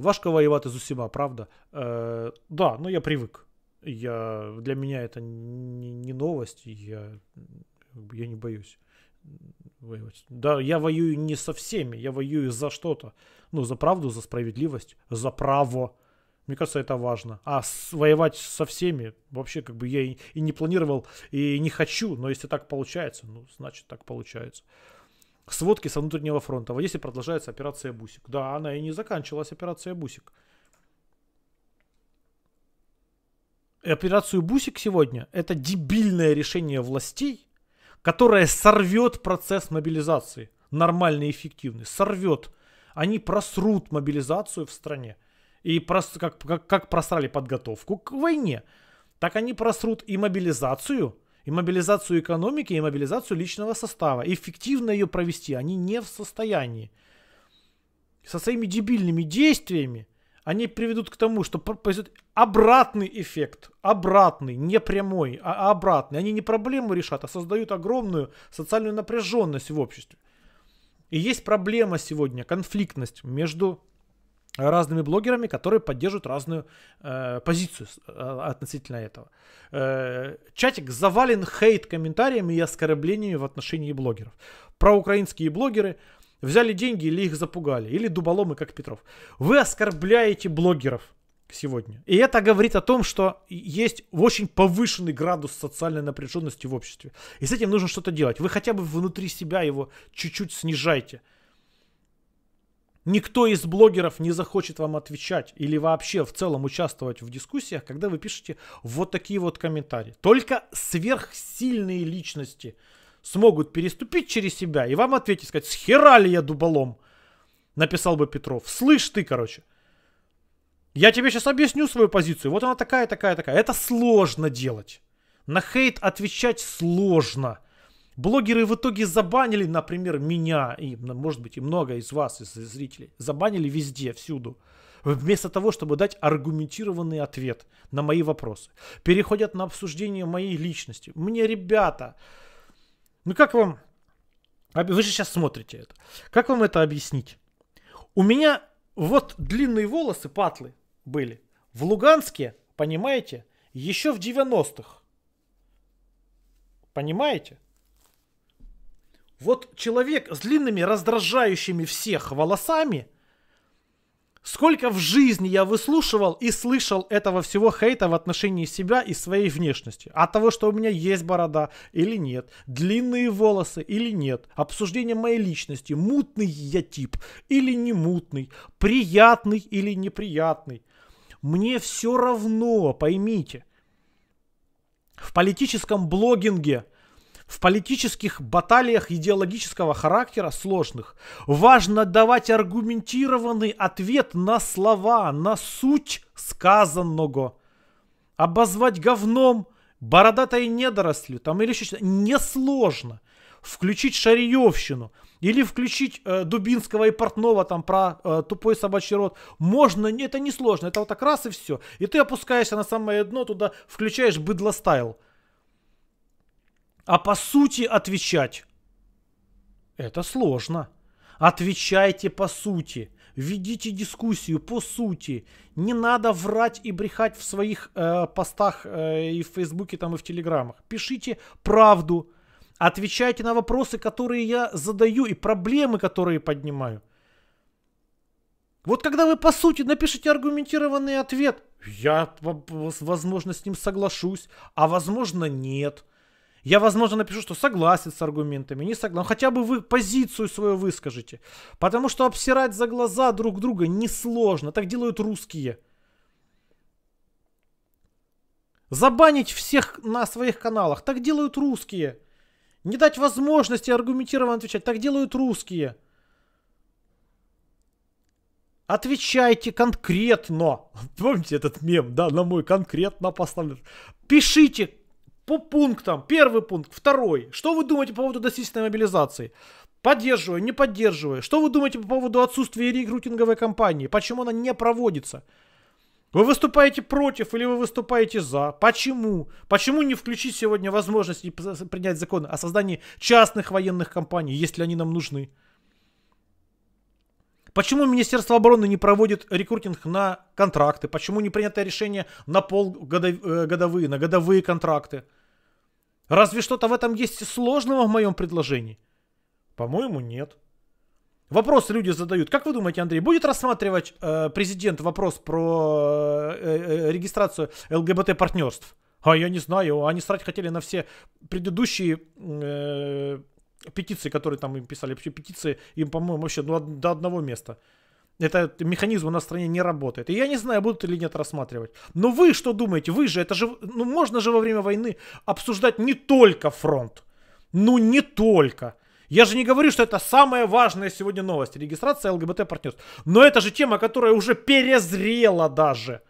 Важко воювати з усіма, правда? Е, э, Да, ну я привик. Я, Для меня это не, не новость, я, я не боюсь воевать. Да, я воюю не со всеми, я воюю за что-то. Ну, за правду, за справедливость, за право. Мне кажется, это важно. А с, воевать со всеми вообще как бы я и, и не планировал, и не хочу, но если так получается, ну, значит так получается сводки со внутреннего фронта. В Одессе продолжается операция «Бусик». Да, она и не заканчивалась, операция «Бусик». Операцию «Бусик» сегодня – это дебильное решение властей, которое сорвет процесс мобилизации, нормальный и эффективный, сорвет. Они просрут мобилизацию в стране. И прос, как, как, как просрали подготовку к войне, так они просрут и мобилизацию – и мобилизацию экономики, и мобилизацию личного состава. И эффективно ее провести они не в состоянии. Со своими дебильными действиями они приведут к тому, что произойдет обратный эффект. Обратный, не прямой, а обратный. Они не проблему решат, а создают огромную социальную напряженность в обществе. И есть проблема сегодня, конфликтность между разными блогерами, которые поддерживают разную э, позицию э, относительно этого. Э, чатик завален хейт комментариями и оскорблениями в отношении блогеров. Про украинские блогеры взяли деньги или их запугали, или дуболомы, как Петров. Вы оскорбляете блогеров сегодня. И это говорит о том, что есть очень повышенный градус социальной напряженности в обществе. И с этим нужно что-то делать. Вы хотя бы внутри себя его чуть-чуть снижайте. Никто из блогеров не захочет вам отвечать или вообще в целом участвовать в дискуссиях, когда вы пишете вот такие вот комментарии. Только сверхсильные личности смогут переступить через себя и вам ответить, сказать, с ли я дуболом, написал бы Петров. Слышь ты, короче. Я тебе сейчас объясню свою позицию. Вот она такая, такая, такая. Это сложно делать. На хейт отвечать сложно. Блогеры в итоге забанили, например, меня и, может быть, и много из вас, из зрителей. Забанили везде, всюду. Вместо того, чтобы дать аргументированный ответ на мои вопросы. Переходят на обсуждение моей личности. Мне, ребята, ну как вам... А вы же сейчас смотрите это. Как вам это объяснить? У меня вот длинные волосы, патлы были. В Луганске, понимаете, еще в 90-х. Понимаете? Вот человек с длинными, раздражающими всех волосами, сколько в жизни я выслушивал и слышал этого всего хейта в отношении себя и своей внешности. От того, что у меня есть борода или нет, длинные волосы или нет, обсуждение моей личности, мутный я тип или не мутный, приятный или неприятный. Мне все равно, поймите. В политическом блогинге в политических баталиях идеологического характера сложных важно давать аргументированный ответ на слова, на суть сказанного. Обозвать говном, бородатой недорослью там, или еще что-то несложно. Включить шариевщину или включить э, Дубинского и Портнова там про э, тупой собачий рот. Можно, это несложно, это вот так раз и все. И ты опускаешься на самое дно, туда включаешь быдло стайл. А по сути отвечать – это сложно. Отвечайте по сути. Ведите дискуссию по сути. Не надо врать и брехать в своих э, постах э, и в Фейсбуке, там, и в Телеграмах. Пишите правду. Отвечайте на вопросы, которые я задаю, и проблемы, которые поднимаю. Вот когда вы, по сути, напишите аргументированный ответ, я, возможно, с ним соглашусь, а возможно, нет – я, возможно, напишу, что согласен с аргументами, не согласен. Хотя бы вы позицию свою выскажите. Потому что обсирать за глаза друг друга несложно. Так делают русские. Забанить всех на своих каналах. Так делают русские. Не дать возможности аргументированно отвечать. Так делают русские. Отвечайте конкретно. Помните этот мем, да, на мой конкретно поставлен. Пишите по пунктам. Первый пункт, второй. Что вы думаете по поводу досисительной мобилизации? Поддерживаю, не поддерживаю. Что вы думаете по поводу отсутствия рекрутинговой кампании? Почему она не проводится? Вы выступаете против или вы выступаете за? Почему? Почему не включить сегодня возможность принять закон о создании частных военных компаний, если они нам нужны? Почему Министерство обороны не проводит рекрутинг на контракты? Почему не принято решение на полгодовые, э, на годовые контракты? Разве что-то в этом есть сложного в моем предложении? По-моему, нет. Вопрос люди задают. Как вы думаете, Андрей, будет рассматривать э, президент вопрос про э, э, э регистрацию ЛГБТ-партнерств? А я не знаю, они срать хотели на все предыдущие э, петиции, которые там им писали. Вообще петиции им, по-моему, вообще ну, до одного места. Этот механизм у нас в стране не работает. И я не знаю, будут или нет рассматривать. Но вы что думаете? Вы же, это же, ну можно же во время войны обсуждать не только фронт. Ну не только. Я же не говорю, что это самая важная сегодня новость. Регистрация ЛГБТ-партнерств. Но это же тема, которая уже перезрела даже.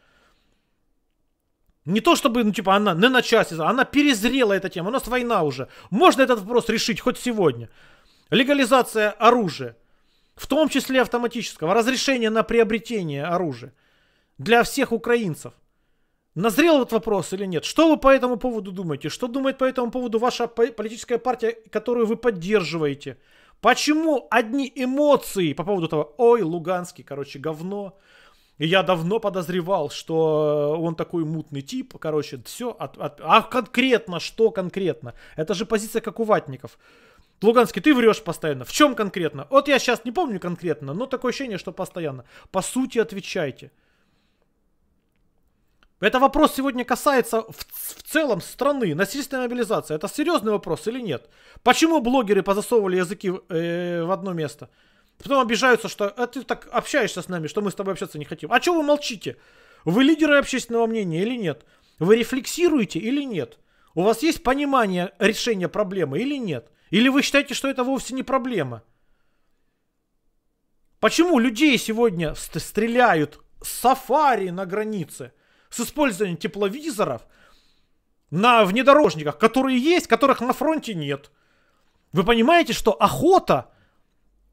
Не то чтобы, ну типа она не ну, на часе, она перезрела эта тема. У нас война уже. Можно этот вопрос решить хоть сегодня. Легализация оружия в том числе автоматического, разрешения на приобретение оружия для всех украинцев. Назрел этот вопрос или нет? Что вы по этому поводу думаете? Что думает по этому поводу ваша политическая партия, которую вы поддерживаете? Почему одни эмоции по поводу того, ой, Луганский, короче, говно. И я давно подозревал, что он такой мутный тип, короче, все. От, от, а конкретно, что конкретно? Это же позиция как у ватников. Луганский, ты врешь постоянно. В чем конкретно? Вот я сейчас не помню конкретно, но такое ощущение, что постоянно. По сути, отвечайте. Это вопрос сегодня касается в, в целом страны. Насильственная мобилизация. Это серьезный вопрос или нет? Почему блогеры позасовывали языки э, в одно место? Потом обижаются, что а ты так общаешься с нами, что мы с тобой общаться не хотим. А чего вы молчите? Вы лидеры общественного мнения или нет? Вы рефлексируете или нет? У вас есть понимание решения проблемы или нет? Или вы считаете, что это вовсе не проблема? Почему людей сегодня стреляют с сафари на границе, с использованием тепловизоров на внедорожниках, которые есть, которых на фронте нет? Вы понимаете, что охота,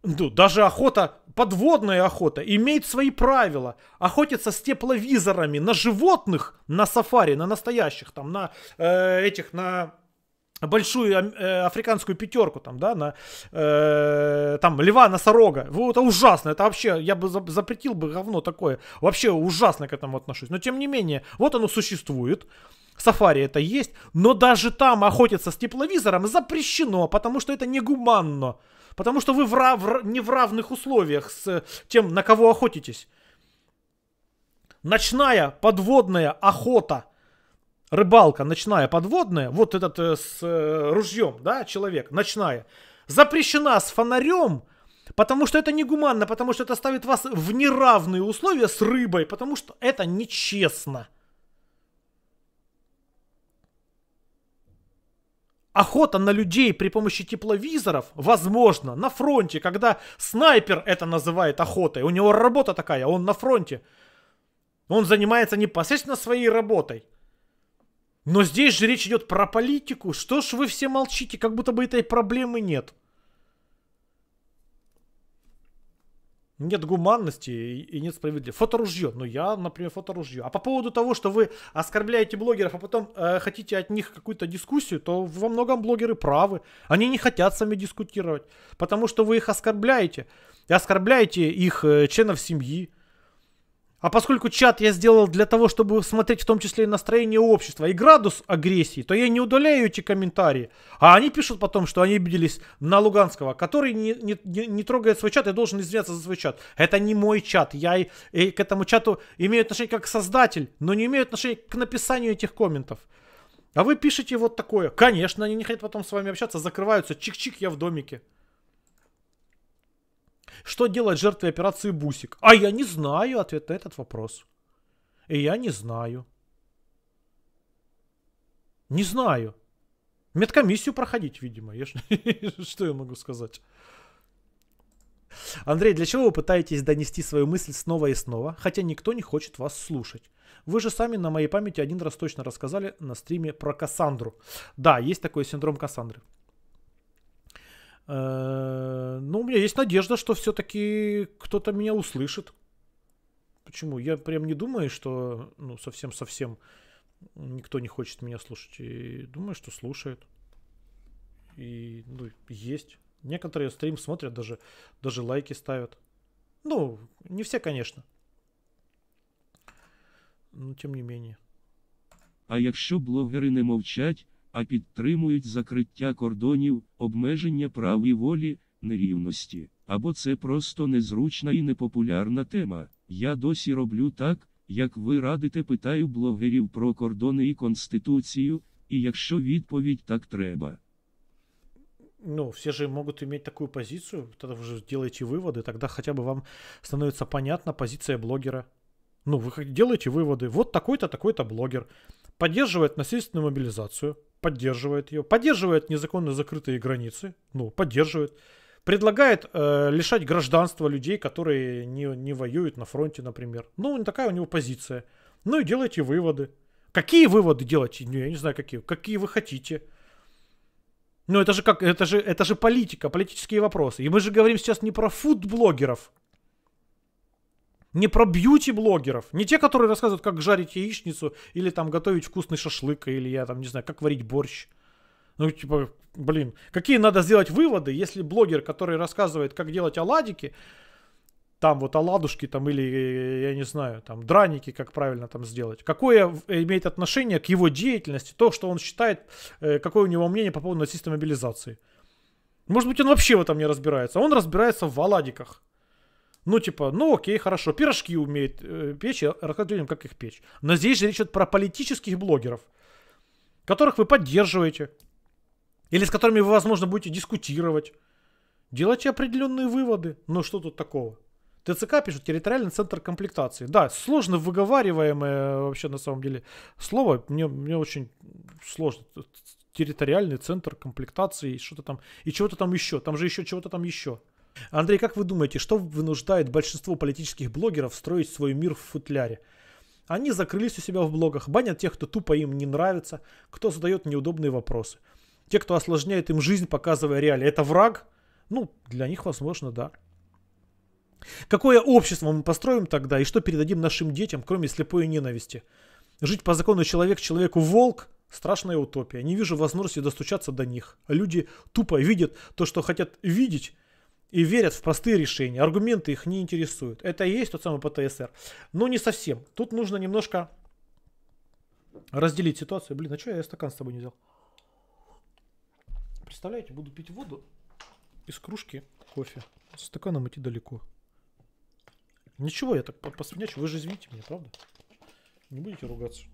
ну, даже охота, подводная охота, имеет свои правила. Охотиться с тепловизорами на животных, на сафари, на настоящих, там, на э, этих, на большую э, африканскую пятерку там, да, на э, там льва, носорога. Вы, это ужасно, это вообще, я бы запретил бы говно такое. Вообще ужасно к этому отношусь. Но тем не менее, вот оно существует. Сафари это есть, но даже там охотиться с тепловизором запрещено, потому что это негуманно. Потому что вы в рав... не в равных условиях с э, тем, на кого охотитесь. Ночная подводная охота – рыбалка ночная подводная, вот этот э, с э, ружьем, да, человек, ночная, запрещена с фонарем, потому что это негуманно, потому что это ставит вас в неравные условия с рыбой, потому что это нечестно. Охота на людей при помощи тепловизоров возможно на фронте, когда снайпер это называет охотой. У него работа такая, он на фронте. Он занимается непосредственно своей работой. Но здесь же речь идет про политику. Что ж вы все молчите, как будто бы этой проблемы нет. Нет гуманности и нет справедливости. Фоторужье. Ну, я, например, фоторужье. А по поводу того, что вы оскорбляете блогеров, а потом э, хотите от них какую-то дискуссию, то во многом блогеры правы. Они не хотят сами дискутировать. Потому что вы их оскорбляете. И оскорбляете их э, членов семьи. А поскольку чат я сделал для того, чтобы смотреть в том числе и настроение общества, и градус агрессии, то я не удаляю эти комментарии. А они пишут потом, что они обиделись на Луганского, который не, не, не, трогает свой чат и должен извиняться за свой чат. Это не мой чат. Я и, и к этому чату имею отношение как создатель, но не имею отношения к написанию этих комментов. А вы пишете вот такое. Конечно, они не хотят потом с вами общаться, закрываются. Чик-чик, я в домике. Что делать жертве операции Бусик? А я не знаю ответ на этот вопрос. И я не знаю. Не знаю. Медкомиссию проходить, видимо. Я ж... Что я могу сказать? Андрей, для чего вы пытаетесь донести свою мысль снова и снова, хотя никто не хочет вас слушать? Вы же сами на моей памяти один раз точно рассказали на стриме про Кассандру. Да, есть такой синдром Кассандры. Э, Но ну, у меня есть надежда, что все-таки кто-то меня услышит. Почему? Я прям не думаю, что ну совсем-совсем никто не хочет меня слушать. И думаю, что слушает. И ну, есть. Некоторые стрим смотрят, даже, даже лайки ставят. Ну, не все, конечно. Но тем не менее. А если блогеры не мовчать, а підтримують закриття кордонів, обмеження прав і волі, нерівності. Або це просто незручна і непопулярна тема. Я досі роблю так, як ви радите, питаю блогерів про кордони і конституцію, і якщо відповідь так треба. ну, все же могут иметь такую позицию, тогда вы же делаете выводы, тогда хотя бы вам становится понятна позиция блогера. Ну, вы делаете выводы. Вот такой-то, такой-то блогер поддерживает насильственную мобилизацию поддерживает ее, поддерживает незаконно закрытые границы, ну, поддерживает, предлагает э, лишать гражданства людей, которые не, не воюют на фронте, например. Ну, такая у него позиция. Ну и делайте выводы. Какие выводы делать? Ну, я не знаю, какие. Какие вы хотите. Ну, это же как, это же, это же политика, политические вопросы. И мы же говорим сейчас не про фудблогеров, не про бьюти-блогеров, не те, которые рассказывают, как жарить яичницу, или там готовить вкусный шашлык, или я там, не знаю, как варить борщ. Ну, типа, блин, какие надо сделать выводы, если блогер, который рассказывает, как делать оладики, там вот оладушки там или, я не знаю, там драники, как правильно там сделать. Какое имеет отношение к его деятельности, то, что он считает, э, какое у него мнение по поводу нацистской мобилизации. Может быть, он вообще в этом не разбирается, он разбирается в оладиках. Ну, типа, ну окей, хорошо, пирожки умеет э, печь, я расскажу людям, как их печь. Но здесь же речь идет про политических блогеров, которых вы поддерживаете, или с которыми вы, возможно, будете дискутировать. Делайте определенные выводы. Ну, что тут такого? ТЦК пишут территориальный центр комплектации. Да, сложно выговариваемое вообще на самом деле слово. Мне, мне очень сложно. Территориальный центр комплектации, что-то там, и чего-то там еще. Там же еще чего-то там еще. Андрей, как вы думаете, что вынуждает большинство политических блогеров строить свой мир в футляре? Они закрылись у себя в блогах, банят тех, кто тупо им не нравится, кто задает неудобные вопросы. Те, кто осложняет им жизнь, показывая реалии. Это враг? Ну, для них, возможно, да. Какое общество мы построим тогда и что передадим нашим детям, кроме слепой ненависти? Жить по закону человек человеку волк – страшная утопия. Не вижу возможности достучаться до них. Люди тупо видят то, что хотят видеть, и верят в простые решения. Аргументы их не интересуют. Это и есть тот самый ПТСР. Но не совсем. Тут нужно немножко разделить ситуацию. Блин, а что я стакан с тобой не взял? Представляете, буду пить воду из кружки кофе. С стаканом идти далеко. Ничего, я так посвинячу. Вы же извините меня, правда? Не будете ругаться.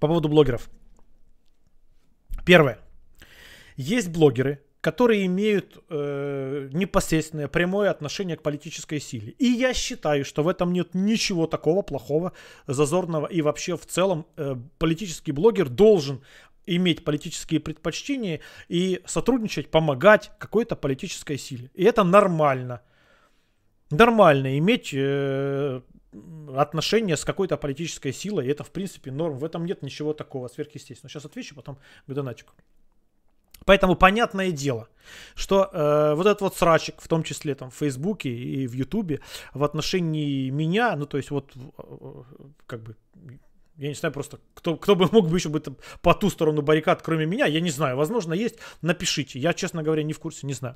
По поводу блогеров. Первое. Есть блогеры, которые имеют э, непосредственное прямое отношение к политической силе. И я считаю, что в этом нет ничего такого плохого, зазорного. И вообще в целом э, политический блогер должен иметь политические предпочтения и сотрудничать, помогать какой-то политической силе. И это нормально. Нормально иметь э, отношения с какой-то политической силой, и это, в принципе, норм. В этом нет ничего такого сверхъестественного. Сейчас отвечу, потом к донатику. Поэтому понятное дело, что э, вот этот вот срачик, в том числе там в Фейсбуке и в Ютубе, в отношении меня, ну то есть вот э, э, как бы я не знаю просто, кто, кто бы мог бы еще быть по ту сторону баррикад, кроме меня, я не знаю. Возможно, есть. Напишите. Я, честно говоря, не в курсе, не знаю.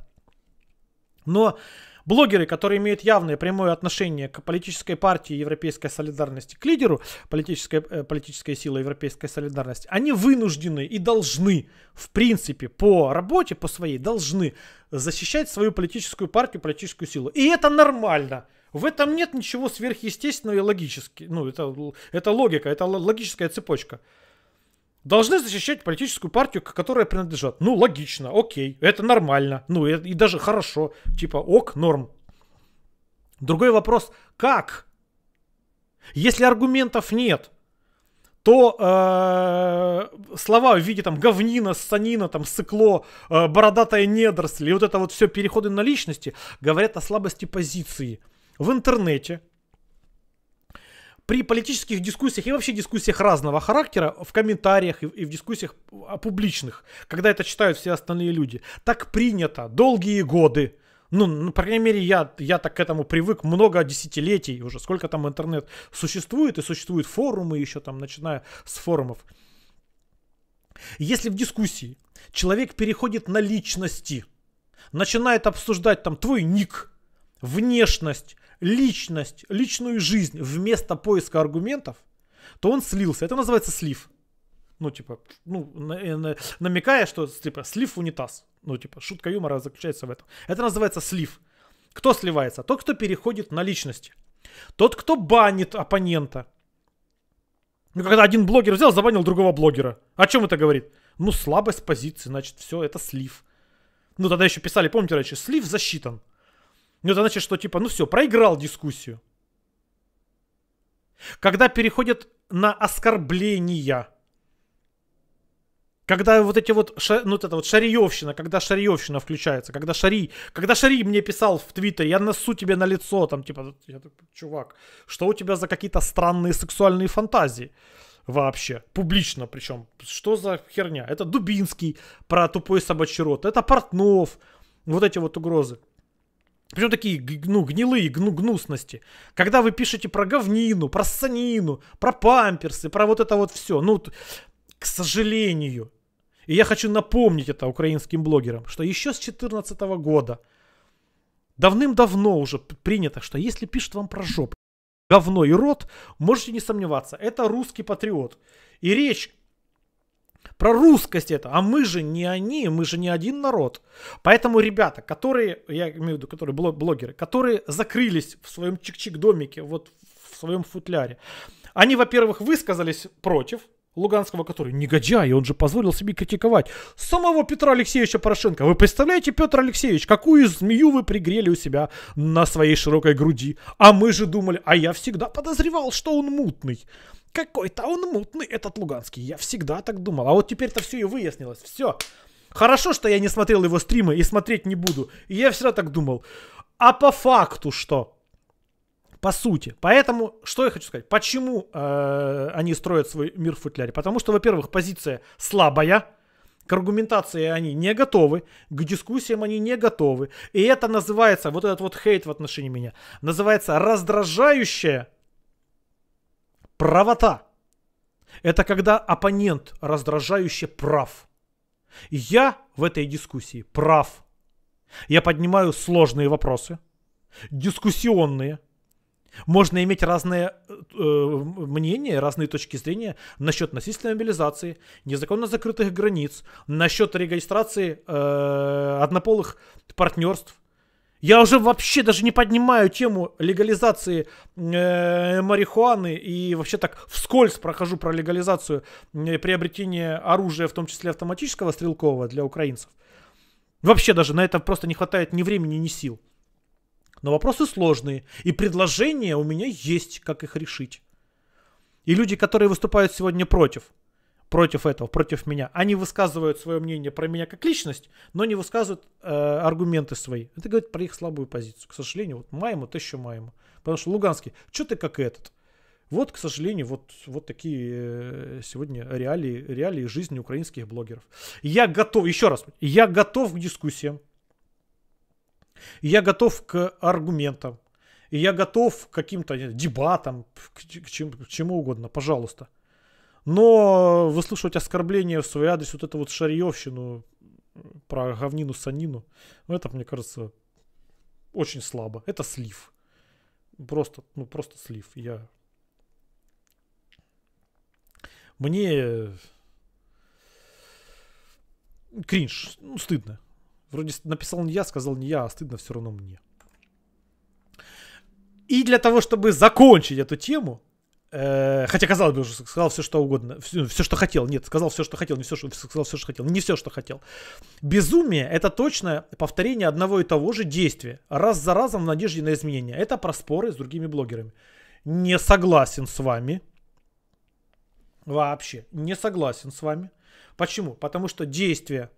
Но блогеры, которые имеют явное прямое отношение к политической партии Европейской Солидарности, к лидеру политической, э, политической силы Европейской Солидарности, они вынуждены и должны, в принципе, по работе, по своей, должны защищать свою политическую партию, политическую силу. И это нормально. В этом нет ничего сверхъестественного и логически. Ну, это, это логика, это логическая цепочка должны защищать политическую партию, к которой принадлежат. Ну, логично, окей, это нормально, ну и, и даже хорошо, типа ок, норм. Другой вопрос, как? Если аргументов нет, то э, слова в виде там говнина, санина, там сыкло, э, бородатая недоросль и вот это вот все переходы на личности говорят о слабости позиции. В интернете при политических дискуссиях и вообще дискуссиях разного характера в комментариях и, в дискуссиях публичных, когда это читают все остальные люди, так принято долгие годы. Ну, ну, по крайней мере, я, я так к этому привык много десятилетий уже. Сколько там интернет существует, и существуют форумы еще там, начиная с форумов. Если в дискуссии человек переходит на личности, начинает обсуждать там твой ник, внешность, личность, личную жизнь вместо поиска аргументов, то он слился. Это называется слив. Ну, типа, ну, на, э, на, намекая, что, типа, слив унитаз. Ну, типа, шутка юмора заключается в этом. Это называется слив. Кто сливается? Тот, кто переходит на личности. Тот, кто банит оппонента. Ну, когда один блогер взял, забанил другого блогера. О чем это говорит? Ну, слабость позиции, значит, все, это слив. Ну, тогда еще писали, помните раньше, слив засчитан. Ну, это значит, что типа, ну все, проиграл дискуссию. Когда переходят на оскорбления, когда вот эти вот, ша, ну, вот это вот шариевщина, когда шариевщина включается, когда шари, когда шари мне писал в твиттере, я носу тебе на лицо, там, типа, я такой, чувак, что у тебя за какие-то странные сексуальные фантазии? вообще. Публично причем. Что за херня? Это Дубинский про тупой собачий рот. Это Портнов. Вот эти вот угрозы. Причем такие, ну, гнилые гну, гнусности. Когда вы пишете про говнину, про санину, про памперсы, про вот это вот все. Ну, к сожалению. И я хочу напомнить это украинским блогерам, что еще с 2014 года давным-давно уже принято, что если пишут вам про жопу, говно и рот, можете не сомневаться, это русский патриот. И речь про русскость это. А мы же не они, мы же не один народ. Поэтому ребята, которые, я имею в виду, которые блог, блогеры, которые закрылись в своем чик-чик домике, вот в своем футляре, они, во-первых, высказались против, Луганского, который негодяй, он же позволил себе критиковать самого Петра Алексеевича Порошенко. Вы представляете, Петр Алексеевич, какую змею вы пригрели у себя на своей широкой груди? А мы же думали, а я всегда подозревал, что он мутный. Какой-то а он мутный, этот Луганский. Я всегда так думал. А вот теперь-то все и выяснилось. Все. Хорошо, что я не смотрел его стримы и смотреть не буду. И я всегда так думал. А по факту что? По сути. Поэтому, что я хочу сказать? Почему э, они строят свой мир в футляре? Потому что, во-первых, позиция слабая. К аргументации они не готовы, к дискуссиям они не готовы. И это называется, вот этот вот хейт в отношении меня, называется раздражающая Правота – это когда оппонент раздражающе прав. Я в этой дискуссии прав. Я поднимаю сложные вопросы, дискуссионные. Можно иметь разные э, э мнения, разные точки зрения насчет насильственной мобилизации, незаконно закрытых границ, насчет регистрации э, однополых партнерств, я уже вообще даже не поднимаю тему легализации э, марихуаны и вообще так вскользь прохожу про легализацию э, приобретения оружия, в том числе автоматического стрелкового для украинцев. Вообще даже на это просто не хватает ни времени, ни сил. Но вопросы сложные, и предложения у меня есть, как их решить. И люди, которые выступают сегодня против – против этого, против меня. Они высказывают свое мнение про меня как личность, но не высказывают э, аргументы свои. Это говорит про их слабую позицию. К сожалению, вот Майму, то еще Майму. Потому что Луганский, что ты как этот? Вот, к сожалению, вот, вот такие э, сегодня реалии, реалии жизни украинских блогеров. Я готов, еще раз, я готов к дискуссиям. Я готов к аргументам. я готов к каким-то дебатам, к, к, чему, к чему угодно, пожалуйста. Но выслушивать оскорбления в свой адрес, вот эту вот шарьевщину про говнину санину, ну это, мне кажется, очень слабо. Это слив. Просто, ну просто слив. Я... Мне кринж, ну стыдно. Вроде написал не я, сказал не я, а стыдно все равно мне. И для того, чтобы закончить эту тему, Э, хотя, казалось бы, уже сказал все, что угодно. Все, ну, все, что хотел. Нет, сказал все, что хотел. Не все, что, сказал все, что хотел. Не все, что хотел. Безумие – это точно повторение одного и того же действия. Раз за разом в надежде на изменения. Это про споры с другими блогерами. Не согласен с вами. Вообще. Не согласен с вами. Почему? Потому что действия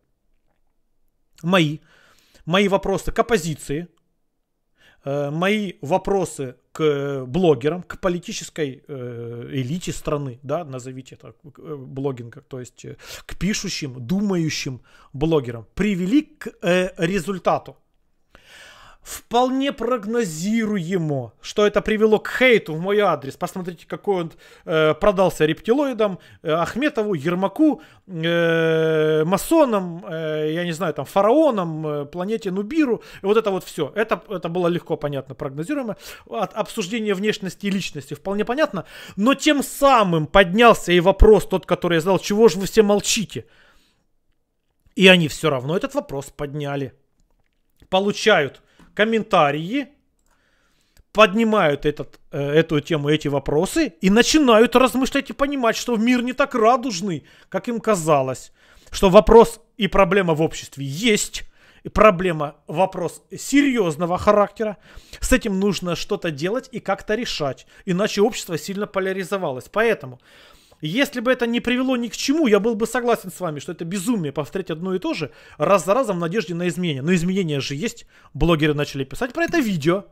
мои, мои вопросы к оппозиции – Э, мои вопросы к э, блогерам, к политической э, элите страны, да, назовите это блогинга, то есть к пишущим, думающим блогерам, привели к результату вполне прогнозируемо, что это привело к хейту в мой адрес. Посмотрите, какой он э, продался рептилоидам, э, Ахметову, Ермаку, э, масонам, э, я не знаю, там, фараонам, э, планете Нубиру. И вот это вот все. Это, это было легко понятно, прогнозируемо. От обсуждения внешности и личности вполне понятно. Но тем самым поднялся и вопрос тот, который я задал, чего же вы все молчите? И они все равно этот вопрос подняли. Получают комментарии, поднимают этот, э, эту тему, эти вопросы и начинают размышлять и понимать, что мир не так радужный, как им казалось, что вопрос и проблема в обществе есть, и проблема, вопрос серьезного характера. С этим нужно что-то делать и как-то решать, иначе общество сильно поляризовалось. Поэтому если бы это не привело ни к чему, я был бы согласен с вами, что это безумие повторять одно и то же раз за разом в надежде на изменения. Но изменения же есть. Блогеры начали писать про это видео.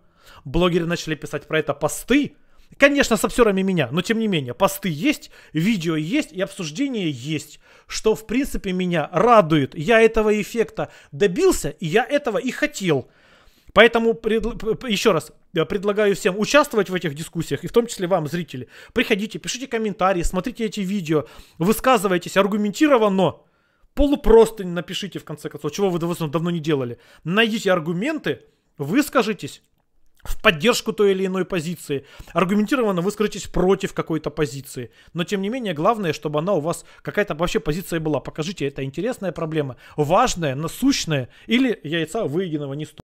Блогеры начали писать про это посты. Конечно, с обсерами меня, но тем не менее, посты есть, видео есть и обсуждение есть, что в принципе меня радует. Я этого эффекта добился, и я этого и хотел. Поэтому пред... еще раз предлагаю всем участвовать в этих дискуссиях, и в том числе вам, зрители. Приходите, пишите комментарии, смотрите эти видео, высказывайтесь аргументированно, полупростынь напишите в конце концов, чего вы давно не делали. Найдите аргументы, выскажитесь в поддержку той или иной позиции. Аргументированно выскажитесь против какой-то позиции. Но тем не менее, главное, чтобы она у вас какая-то вообще позиция была. Покажите, это интересная проблема, важная, насущная, или яйца выеденного не стоит.